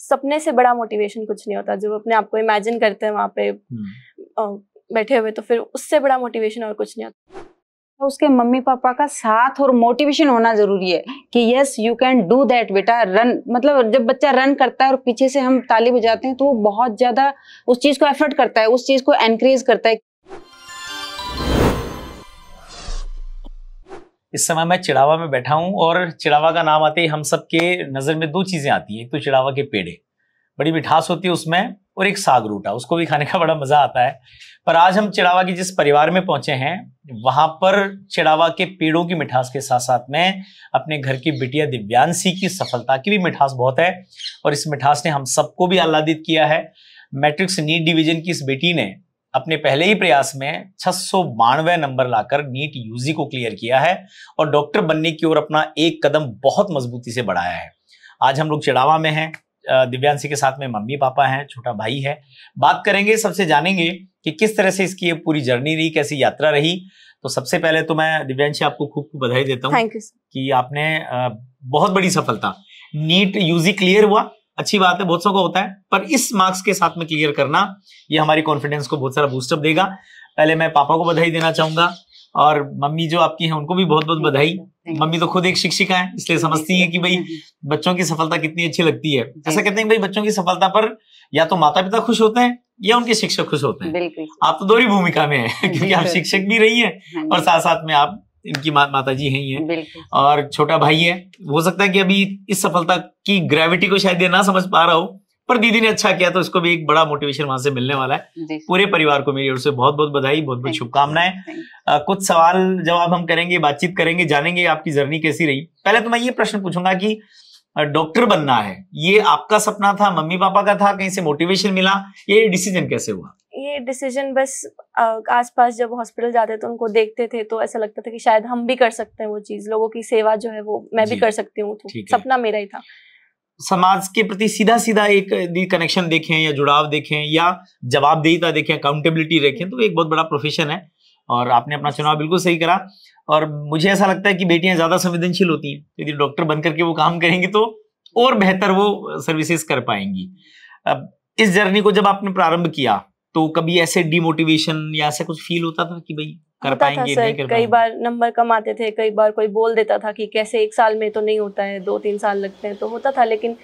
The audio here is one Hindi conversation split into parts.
सपने से बड़ा मोटिवेशन कुछ नहीं होता जब अपने आप को इमेजिन करते हैं वहाँ पे हम्म। बैठे हुए तो फिर उससे बड़ा मोटिवेशन और कुछ नहीं होता तो उसके मम्मी पापा का साथ और मोटिवेशन होना जरूरी है कि yes you can do that बेटा रन मतलब जब बच्चा रन करता है और पीछे से हम ताली बजाते हैं तो वो बहुत ज्यादा उस चीज को एफर्ट करता है उस चीज को एनकरेज करता है इस समय मैं चिड़ावा में बैठा हूँ और चिड़ावा का नाम आते ही हम सब के नज़र में दो चीज़ें आती हैं एक तो चिड़ावा के पेड़े बड़ी मिठास होती है उसमें और एक साग रूटा उसको भी खाने का बड़ा मज़ा आता है पर आज हम चिड़ावा के जिस परिवार में पहुंचे हैं वहाँ पर चिड़ावा के पेड़ों की मिठास के साथ साथ में अपने घर की बिटिया दिव्यांशी की सफलता की भी मिठास बहुत है और इस मिठास ने हम सबको भी आह्लादित किया है मैट्रिक्स नीट डिवीजन की इस बेटी ने अपने पहले ही प्रयास में छह नंबर लाकर नीट यूजी को क्लियर किया है और डॉक्टर बनने की ओर अपना एक कदम बहुत मजबूती से बढ़ाया है आज हम लोग चिड़ावा में हैं दिव्यांशी के साथ में मम्मी पापा हैं छोटा भाई है बात करेंगे सबसे जानेंगे कि किस तरह से इसकी पूरी जर्नी रही कैसी यात्रा रही तो सबसे पहले तो मैं दिव्यांशी आपको खूब खूब बधाई देता हूँ कि आपने बहुत बड़ी सफलता नीट यूजी क्लियर हुआ अच्छी बात है बहुत सौ का होता है पर इस मार्क्स के साथ में क्लियर करना ये हमारी कॉन्फिडेंस को बहुत सारा बूस्टअप देगा पहले मैं पापा को बधाई देना चाहूंगा और मम्मी जो आपकी हैं उनको भी बहुत बहुत बधाई मम्मी तो खुद एक शिक्षिका है इसलिए समझती है कि भाई बच्चों की सफलता कितनी अच्छी लगती है ऐसा कहते हैं भाई बच्चों की सफलता पर या तो माता पिता खुश होते हैं या उनके शिक्षक खुश होते हैं आप तो दोहरी भूमिका में है क्योंकि आप शिक्षक भी रही है हाँ और साथ साथ में आप इनकी मा, माता जी है ही है और छोटा भाई है हो सकता है कि अभी इस सफलता की ग्रेविटी को शायद ये ना समझ पा रहा हो पर दीदी ने अच्छा किया तो इसको भी एक बड़ा मोटिवेशन वहां से मिलने वाला है पूरे परिवार को मेरी ओर से बहुत बहुत बधाई बहुत बहुत शुभकामनाएं कुछ सवाल जवाब हम करेंगे बातचीत करेंगे जानेंगे आपकी जर्नी कैसी रही पहले तो मैं ये प्रश्न पूछूंगा कि डॉक्टर बनना है ये आपका सपना था मम्मी पापा का था कहीं से मोटिवेशन मिला ये डिसीजन कैसे हुआ डिसीजन बस आसपास जब हॉस्पिटल जाते तो उनको देखते थे तो ऐसा लगता था कि शायद हम भी कर सकते हैं वो चीज लोगों की सेवा जो है वो मैं भी कर सकती हूँ तो सपना मेरा ही था समाज के प्रति सीधा सीधा एक कनेक्शन देखें या जुड़ाव देखें या जवाबदेहिता देखें अकाउंटेबिलिटी देखें तो एक बहुत बड़ा प्रोफेशन है और आपने अपना चुनाव बिल्कुल सही करा और मुझे ऐसा लगता है कि बेटियां ज्यादा संवेदनशील होती हैं यदि डॉक्टर बनकर के वो काम करेंगी तो और बेहतर वो सर्विसेज कर पाएंगी अब इस जर्नी को जब आपने प्रारंभ किया तो कभी ऐसे डिमोटिवेशन या ऐसा कुछ फील होता था कि भाई कर पाएंगे नहीं कर कई बार नंबर कम आते थे कई बार कोई बोल देता था कि कैसे एक साल में तो नहीं होता है दो तीन साल लगते हैं तो होता था लेकिन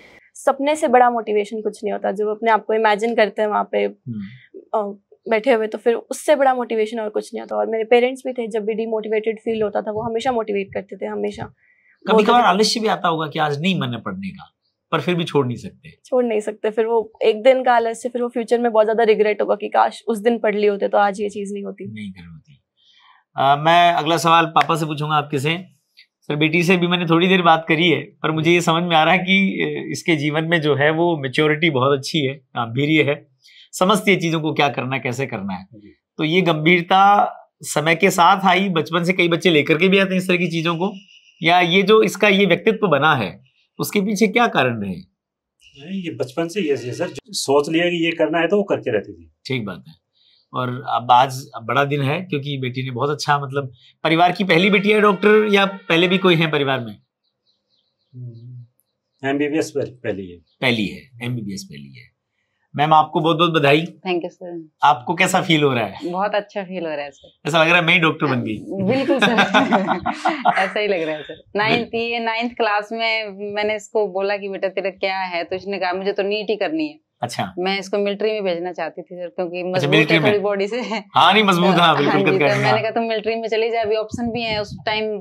सपने से बड़ा मोटिवेशन कुछ नहीं होता जब अपने आप को इमेजिन करते हैं वहाँ पे हम्म। बैठे हुए तो फिर उससे बड़ा मोटिवेशन और कुछ नहीं होता और मेरे पेरेंट्स भी थे जब भी डिमोटिवेटेड फील होता था वो हमेशा मोटिवेट करते थे हमेशा कभी कभार आलस्य भी आता होगा कि आज नहीं मन पढ़ने का पर फिर भी छोड़ नहीं सकते छोड़ नहीं सकते फिर वो एक दिन का आलस से फिर वो फ्यूचर में बहुत ज्यादा रिग्रेट होगा कि काश उस दिन पढ़ लिए होते तो आज ये चीज नहीं होती नहीं कर होती आ, मैं अगला सवाल पापा से पूछूंगा आपके से सर बेटी से भी मैंने थोड़ी देर बात करी है पर मुझे ये समझ में आ रहा है कि इसके जीवन में जो है वो मेच्योरिटी बहुत अच्छी है गांधीर्य है समझती है चीजों को क्या करना है कैसे करना है तो ये गंभीरता समय के साथ आई बचपन से कई बच्चे लेकर के भी आते हैं इस तरह की चीजों को या ये जो इसका ये व्यक्तित्व बना है उसके पीछे क्या कारण रहे ये बचपन से ये सर सोच लिया कि ये करना है तो वो करके रहती थी ठीक बात है और अब आज बड़ा दिन है क्योंकि बेटी ने बहुत अच्छा मतलब परिवार की पहली बेटी है डॉक्टर या पहले भी कोई है परिवार में एमबीबीएस hmm. पहली है पहली है एमबीबीएस पहली है मैम आपको बहुत बहुत बधाई थैंक यू सर आपको कैसा फील हो रहा है बहुत अच्छा फील हो रहा है सर ऐसा लग रहा है मैं ही डॉक्टर बन गई बिल्कुल सर ऐसा ही लग रहा है सर नाइन्थ ये नाइन्थ क्लास में मैंने इसको बोला कि बेटा तेरा क्या है तो इसने कहा मुझे तो नीट ही करनी है अच्छा मैं इसको मिलिट्री में भेजना चाहती थी सर क्योंकि अच्छा, मजबूत है थोड़ी बॉडी से हाँ नहीं मजबूत हाँ बिल्कुल हाँ मैंने कहा तुम मिलिट्री में चली जाए अभी ऑप्शन भी है उस टाइम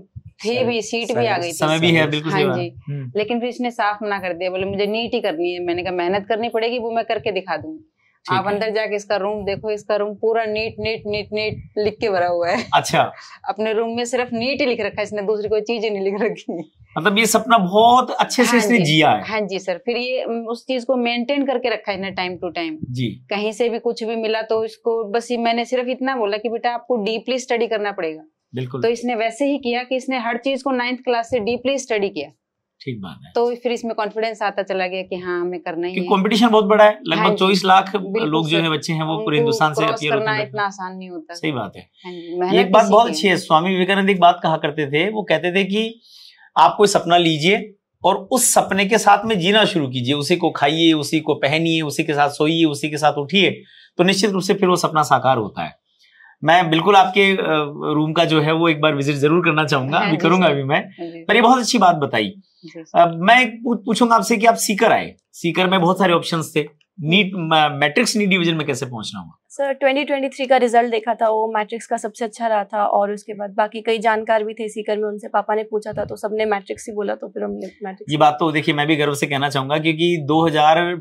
थे भी सीट भी आ गई थी समय भी है बिल्कुल हाँ जी हम्म। लेकिन फिर इसने साफ मना कर दिया बोले मुझे नीट ही करनी है मैंने कहा मेहनत करनी पड़ेगी वो मैं करके दिखा दूंगी आप अंदर जाके इसका रूम देखो इसका रूम पूरा नीट नीट नीट नीट लिख के भरा हुआ है अच्छा अपने रूम में सिर्फ नीट ही लिख रखा है इसने दूसरी कोई चीज ही नहीं लिख रखी मतलब ये सपना बहुत अच्छे से हाँ इसने जिया है हाँ जी सर फिर ये उस चीज को मेंटेन करके रखा है टाइम टू टाइम जी कहीं से भी कुछ भी मिला तो इसको बस मैंने सिर्फ इतना बोला कि बेटा आपको डीपली स्टडी करना पड़ेगा बिल्कुल तो इसने वैसे ही किया कि इसने हर चीज को नाइन्थ क्लास से डीपली स्टडी किया ठीक बात है तो फिर इसमें कॉन्फिडेंस आता चला गया कि हाँ हमें करना ही कंपटीशन बहुत बड़ा है लगभग हाँ चौबीस लाख लोग जो है बच्चे हैं वो पूरे हिंदुस्तान से अपीयर करना इतना आसान नहीं होता सही बात है हाँ एक बात बहुत अच्छी है स्वामी विवेकानंद एक बात कहा करते थे वो कहते थे कि आप कोई सपना लीजिए और उस सपने के साथ में जीना शुरू कीजिए उसी को खाइए उसी को पहनिए उसी के साथ सोइए उसी के साथ उठिए तो निश्चित रूप से फिर वो सपना साकार होता है मैं बिल्कुल आपके रूम का जो है वो एक बार विजिट जरूर करना चाहूंगा हाँ अभी करूंगा अभी मैं हाँ पर ये बहुत अच्छी बात बताई मैं पूछूंगा आपसे कि आप सीकर आए सीकर में बहुत सारे ऑप्शन थे नीट मैट्रिक्स नीट डिवीजन में कैसे पहुंचना हुआ सर 2023 का रिजल्ट देखा था वो मैट्रिक्स का सबसे अच्छा रहा था और उसके बाद बाकी कई जानकार भी थे सीकर में उनसे पापा ने पूछा था तो सबने मैट्रिक्स ही बोला तो फिर हमने मैट्रिक्स ये बात तो देखिए मैं भी गर्व से कहना चाहूंगा क्योंकि 2000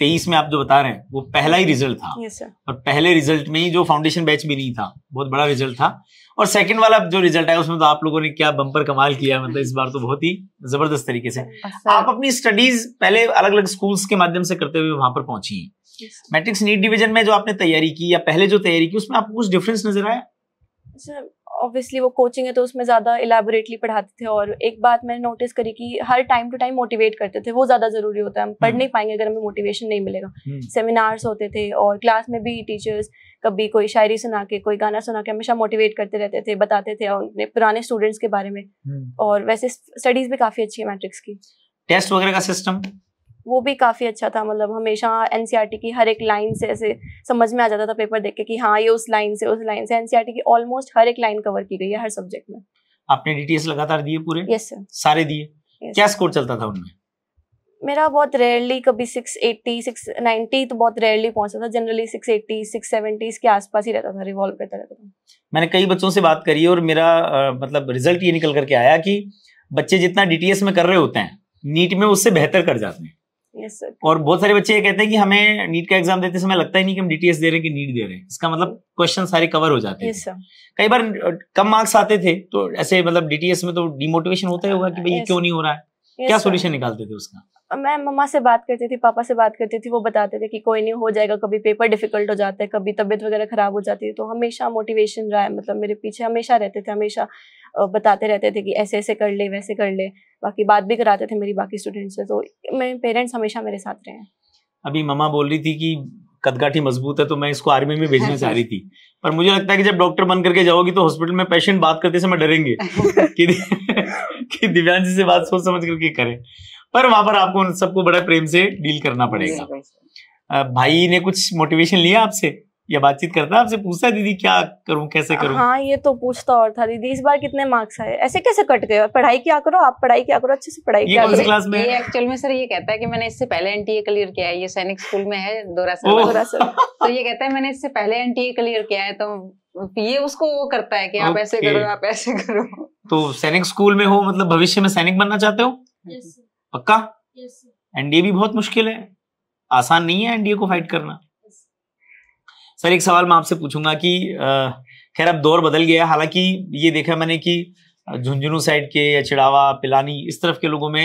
तेईस में आप जो बता रहे हैं वो पहला ही रिजल्ट था yes, और पहले रिजल्ट में ही जो फाउंडेशन बैच भी नहीं था बहुत बड़ा रिजल्ट था और सेकंड वाला जो रिजल्ट आया उसमें तो आप लोगों ने क्या बम्पर कमाल किया मतलब इस बार तो बहुत ही जबरदस्त तरीके से आप अपनी स्टडीज पहले अलग अलग स्कूल्स के माध्यम से करते हुए वहां पर पहुंची मैट्रिक्स नीट डिवीजन में जो आपने तैयारी की या पहले जो तैयारी की उसमें आपको कुछ डिफरेंस नजर आया सर ऑब्वियसली वो कोचिंग है तो उसमें ज़्यादा इलेबोरेटली पढ़ाते थे और एक बात मैंने नोटिस करी कि हर टाइम टू टाइम मोटिवेट करते थे वो ज़्यादा ज़रूरी होता है हम पढ़ हम्म। नहीं पाएंगे अगर हमें मोटिवेशन नहीं मिलेगा सेमिनार्स हम्म। होते थे और क्लास में भी टीचर्स कभी कोई शायरी सुना के कोई गाना सुना के हमेशा मोटिवेट करते रहते थे बताते थे और पुराने स्टूडेंट्स के बारे में हम्म। और वैसे स्टडीज़ भी काफ़ी अच्छी है मैट्रिक्स की टेस्ट वगैरह का सिस्टम वो भी काफ़ी अच्छा था मतलब हमेशा एन e की हर एक लाइन से ऐसे समझ में आ जाता था पेपर देख के कि हाँ ये उस लाइन से उस लाइन से एन e की ऑलमोस्ट हर एक लाइन कवर की गई है हर सब्जेक्ट में आपने डिटेल्स लगातार दिए पूरे यस सर सारे दिए क्या स्कोर चलता था उनमें मेरा बहुत रेयरली कभी सिक्स नाइन्टी तो बहुत रेयरली पहुंचता था जनरली सिक्स 670 के आसपास ही रहता था रिवॉल्व करता रहता था मैंने कई बच्चों से बात करी और मेरा आ, मतलब रिजल्ट ये निकल करके आया कि बच्चे जितना डीटीएस में कर रहे होते हैं नीट में उससे बेहतर कर जाते हैं yes, और बहुत सारे बच्चे ये कहते हैं कि हमें नीट का एग्जाम देते समय लगता ही नहीं कि हम डीटीएस दे रहे हैं कि नीट दे रहे हैं इसका मतलब क्वेश्चन सारे कवर हो जाते हैं कई बार कम मार्क्स आते थे तो ऐसे मतलब डीटीएस में तो डिमोटिवेशन होता ही होगा कि भाई yes, क्यों नहीं हो रहा है क्या सोल्यूशन निकालते थे उसका मैं मम्मा से बात करती थी पापा से बात करती थी वो बताते थे कि कोई नहीं हो जाएगा कभी पेपर डिफिकल्ट हो जाता है कभी तबीयत वगैरह खराब हो जाती है तो हमेशा मोटिवेशन रहा है मतलब मेरे पीछे हमेशा रहते थे हमेशा बताते रहते थे कि ऐसे ऐसे कर ले वैसे कर ले बाकी बात भी कराते थे मेरी बाकी स्टूडेंट से तो मेरे पेरेंट्स हमेशा मेरे साथ रहे हैं अभी मम्मा बोल रही थी कि कदगाठी मजबूत है तो मैं इसको आर्मी में भेजना चाह रही थी पर मुझे लगता है कि जब डॉक्टर बन करके जाओगी तो हॉस्पिटल में पेशेंट बात करते समय डरेंगे कि दिव्यांग जी से बात सोच समझ करके करें पर वहां पर आपको उन सबको बड़ा प्रेम से डील करना पड़ेगा भाई ने कुछ मोटिवेशन लिया आपसे या बातचीत करता आपसे पूछता दीदी क्या करूं कैसे करूं हाँ ये तो पूछता और था दीदी इस बार कितने मार्क्स आए ऐसे कैसे कट गए पढ़ाई क्या करो आप पढ़ाई क्या करो अच्छे से पढ़ाई क्या करो क्लास में एक्चुअल में सर ये कहता है कि मैंने इससे पहले एनटीए क्लियर किया है ये सैनिक स्कूल में है दोरासर दोरासर तो ये कहता है मैंने इससे पहले एनटीए क्लियर किया है तो ये उसको वो करता है कि आप ऐसे करो आप ऐसे करो तो सैनिक स्कूल में हो मतलब भविष्य में सैनिक बनना चाहते हो yes, पक्का एनडीए yes, भी बहुत मुश्किल है आसान नहीं है एनडीए को फाइट करना yes. सर एक सवाल मैं आपसे पूछूंगा कि खैर अब दौर बदल गया हालांकि ये देखा मैंने कि झुंझुनू साइड के या चिड़ावा पिलानी इस तरफ के लोगों में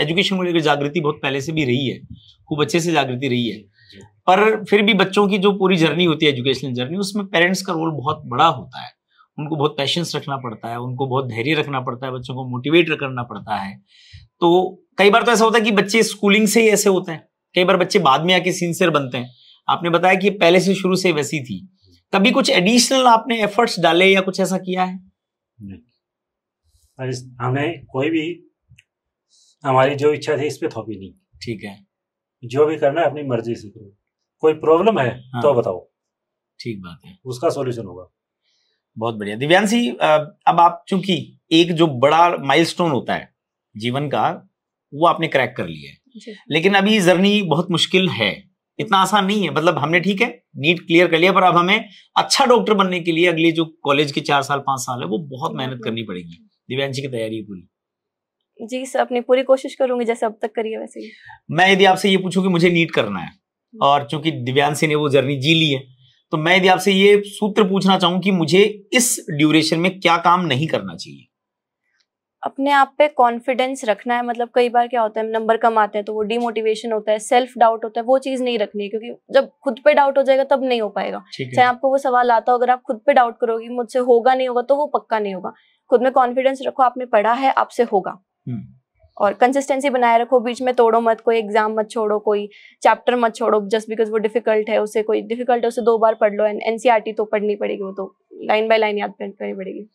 एजुकेशन को लेकर जागृति बहुत पहले से भी रही है खूब अच्छे से जागृति रही है पर फिर भी बच्चों की जो पूरी जर्नी होती है एजुकेशनल जर्नी उसमें पेरेंट्स का रोल बहुत बड़ा होता है उनको बहुत पैशंस रखना पड़ता है उनको बहुत धैर्य रखना पड़ता है बच्चों को मोटिवेट करना पड़ता है तो कई बार तो ऐसा होता है कि बच्चे स्कूलिंग से ही ऐसे होते हैं कई बार बच्चे बाद में आके सिंसियर बनते हैं आपने बताया कि पहले से शुरू से वैसी थी कभी कुछ एडिशनल आपने एफर्ट्स डाले या कुछ ऐसा किया है हमें कोई भी हमारी जो इच्छा थी इस पर थोपी नहीं ठीक है जो भी करना है अपनी मर्जी से करो कोई प्रॉब्लम है तो हाँ, तो बताओ ठीक बात है उसका सॉल्यूशन होगा बहुत बढ़िया दिव्यांशी अब आप चूंकि एक जो बड़ा माइलस्टोन होता है जीवन का वो आपने क्रैक कर लिया है लेकिन अभी जर्नी बहुत मुश्किल है इतना आसान नहीं है मतलब हमने ठीक है नीट क्लियर कर लिया पर अब हमें अच्छा डॉक्टर बनने के लिए अगले जो कॉलेज के चार साल पांच साल है वो बहुत मेहनत करनी पड़ेगी दिव्यांशी की तैयारी पूरी जी सर अपनी पूरी कोशिश करूंगी जैसे अब तक करी है वैसे ही मैं यदि आपसे ये पूछूं कि मुझे नीट करना है और चूंकि दिव्यांशी ने वो जर्नी जी ली है तो मैं यदि आपसे ये सूत्र पूछना चाहूं कि मुझे इस ड्यूरेशन में क्या काम नहीं करना चाहिए अपने आप पे कॉन्फिडेंस रखना है मतलब कई बार क्या होता है नंबर कम आते हैं तो वो डिमोटिवेशन होता है सेल्फ डाउट होता है वो चीज नहीं रखनी है क्योंकि जब खुद पे डाउट हो जाएगा तब नहीं हो पाएगा चाहे आपको वो सवाल आता हो अगर आप खुद पे डाउट करोगे मुझसे होगा नहीं होगा तो वो पक्का नहीं होगा खुद में कॉन्फिडेंस रखो आपने पढ़ा है आपसे होगा हम्म। और कंसिस्टेंसी बनाए रखो बीच में तोड़ो मत कोई एग्जाम मत छोड़ो कोई चैप्टर मत छोड़ो जस्ट बिकॉज वो डिफिकल्ट है उसे कोई डिफिकल्ट है उसे दो बार पढ़ लो एंड एनसीईआरटी e तो पढ़नी पड़ेगी वो तो लाइन बाय लाइन याद करनी पड़ेगी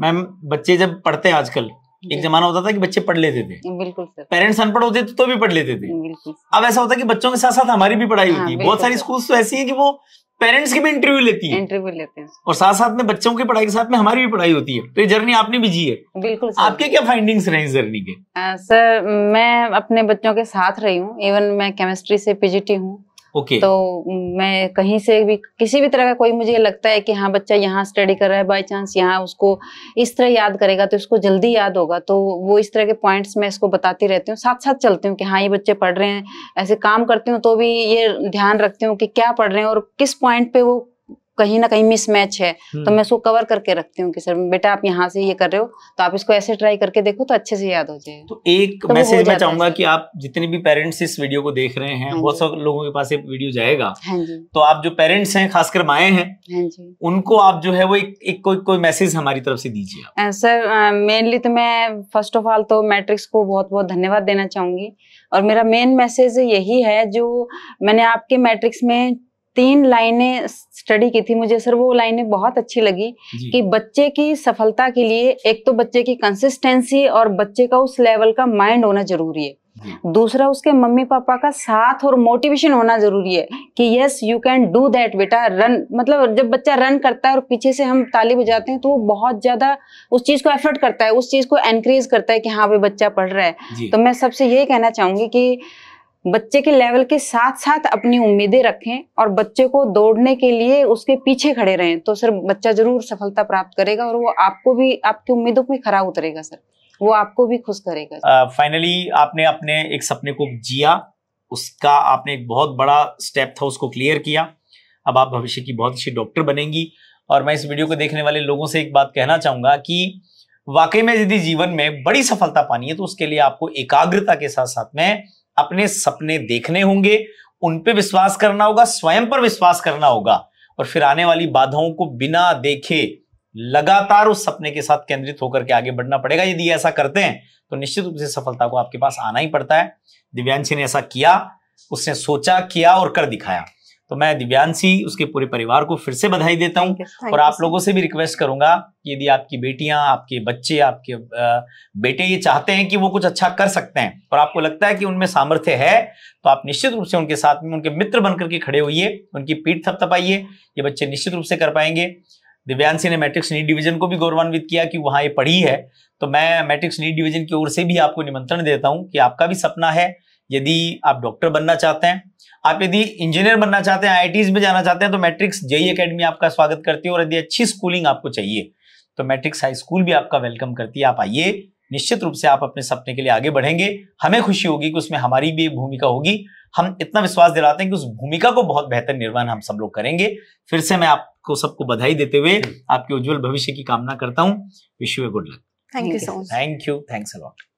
मैम बच्चे जब पढ़ते हैं आजकल एक जमाना होता था कि बच्चे पढ़ लेते थे बिल्कुल पेरेंट्स अनपढ़ होते थे तो भी पढ़ लेते थे अब ऐसा होता है कि बच्चों के साथ साथ हमारी भी पढ़ाई होती हाँ, है बहुत सारी स्कूल्स तो ऐसी हैं कि वो पेरेंट्स की भी इंटरव्यू लेती है इंटरव्यू लेते हैं और साथ साथ में बच्चों की पढ़ाई के साथ में हमारी भी पढ़ाई होती है तो ये जर्नी आपने भी जी है बिल्कुल आपके क्या फाइंडिंग्स रहे इस जर्नी के सर मैं अपने बच्चों के साथ रही हूँ इवन मैं केमिस्ट्री से पीजीटी हूँ okay. तो मैं कहीं से भी किसी भी तरह का कोई मुझे लगता है कि हाँ बच्चा यहाँ स्टडी कर रहा है बाई चांस यहाँ उसको इस तरह याद करेगा तो उसको जल्दी याद होगा तो वो इस तरह के पॉइंट्स मैं इसको बताती रहती हूँ साथ साथ चलती हूँ कि हाँ ये बच्चे पढ़ रहे हैं ऐसे काम करती हूँ तो भी ये ध्यान रखती हूँ कि क्या पढ़ रहे हैं और किस पॉइंट पे वो कहीं ना कहीं मिसमैच है तो हम्म। मैं उसको कवर करके रखती हूँ कि सर बेटा आप यहाँ से ये कर रहे हो तो आप इसको ऐसे ट्राई करके देखो तो अच्छे से याद हो जाए तो एक तो मैसेज मैं चाहूंगा कि आप जितने भी पेरेंट्स इस वीडियो को देख रहे हैं हाँ बहुत सब लोगों के पास ये वीडियो जाएगा हाँ तो आप जो पेरेंट्स हैं खासकर माए हैं हाँ उनको आप जो है वो एक कोई मैसेज हमारी तरफ से दीजिए सर मेनली तो मैं फर्स्ट ऑफ ऑल तो मैट्रिक्स को बहुत बहुत धन्यवाद देना चाहूंगी और मेरा मेन मैसेज यही है जो मैंने आपके मैट्रिक्स में तीन लाइनें स्टडी की थी मुझे सर वो लाइनें बहुत अच्छी लगी कि बच्चे की सफलता के लिए एक तो बच्चे की कंसिस्टेंसी और बच्चे का उस लेवल का माइंड होना जरूरी है दूसरा उसके मम्मी पापा का साथ और मोटिवेशन होना जरूरी है कि yes you can do that बेटा रन मतलब जब बच्चा रन करता है और पीछे से हम ताली बजाते हैं तो वो बहुत ज्यादा उस चीज को एफर्ट करता है उस चीज को एनकरेज करता है कि हाँ भाई बच्चा पढ़ रहा है तो मैं सबसे यही कहना चाहूंगी कि बच्चे के लेवल के साथ साथ अपनी उम्मीदें रखें और बच्चे को दौड़ने के लिए उसके पीछे खड़े रहें तो सर बच्चा जरूर सफलता प्राप्त करेगा और वो आपको भी आपकी उम्मीदों पर खरा उतरेगा सर वो आपको भी खुश करेगा फाइनली uh, आपने अपने एक सपने को जिया उसका आपने एक बहुत बड़ा स्टेप था उसको क्लियर किया अब आप भविष्य की बहुत अच्छी डॉक्टर बनेंगी और मैं इस वीडियो को देखने वाले लोगों से एक बात कहना चाहूंगा कि वाकई में यदि जीवन में बड़ी सफलता पानी है तो उसके लिए आपको एकाग्रता के साथ साथ में अपने सपने देखने होंगे उन पे विश्वास करना होगा स्वयं पर विश्वास करना होगा और फिर आने वाली बाधाओं को बिना देखे लगातार उस सपने के साथ केंद्रित होकर के आगे बढ़ना पड़ेगा यदि ऐसा करते हैं तो निश्चित रूप से सफलता को आपके पास आना ही पड़ता है दिव्यांशी ने ऐसा किया उसने सोचा किया और कर दिखाया तो मैं दिव्यांशी उसके पूरे परिवार को फिर से बधाई देता हूँ और आप लोगों से भी रिक्वेस्ट करूंगा यदि आपकी बेटियां आपके बच्चे आपके बेटे ये चाहते हैं कि वो कुछ अच्छा कर सकते हैं और आपको लगता है कि उनमें सामर्थ्य है तो आप निश्चित रूप से उनके साथ में उनके मित्र बनकर के खड़े होइए उनकी पीठ थपथपाइए ये बच्चे निश्चित रूप से कर पाएंगे दिव्यांशी ने मैट्रिक्स नीट डिवीजन को भी गौरवान्वित किया कि वहाँ ये पढ़ी है तो मैं मैट्रिक्स नीट डिवीजन की ओर से भी आपको निमंत्रण देता हूँ कि आपका भी सपना है यदि आप डॉक्टर बनना चाहते हैं आप यदि इंजीनियर बनना चाहते हैं आई में जाना चाहते हैं तो मैट्रिक्स जई अकेडमी आपका स्वागत करती है और यदि अच्छी स्कूलिंग आपको चाहिए तो मैट्रिक्स हाई स्कूल भी आपका वेलकम करती है आप आइए निश्चित रूप से आप अपने सपने के लिए आगे बढ़ेंगे हमें खुशी होगी कि उसमें हमारी भी भूमिका होगी हम इतना विश्वास दिलाते हैं कि उस भूमिका को बहुत बेहतर निर्वहन हम सब लोग करेंगे फिर से मैं आपको सबको बधाई देते हुए आपके उज्जवल भविष्य की कामना करता हूँ wish you a good luck thank you so much thank you thanks allot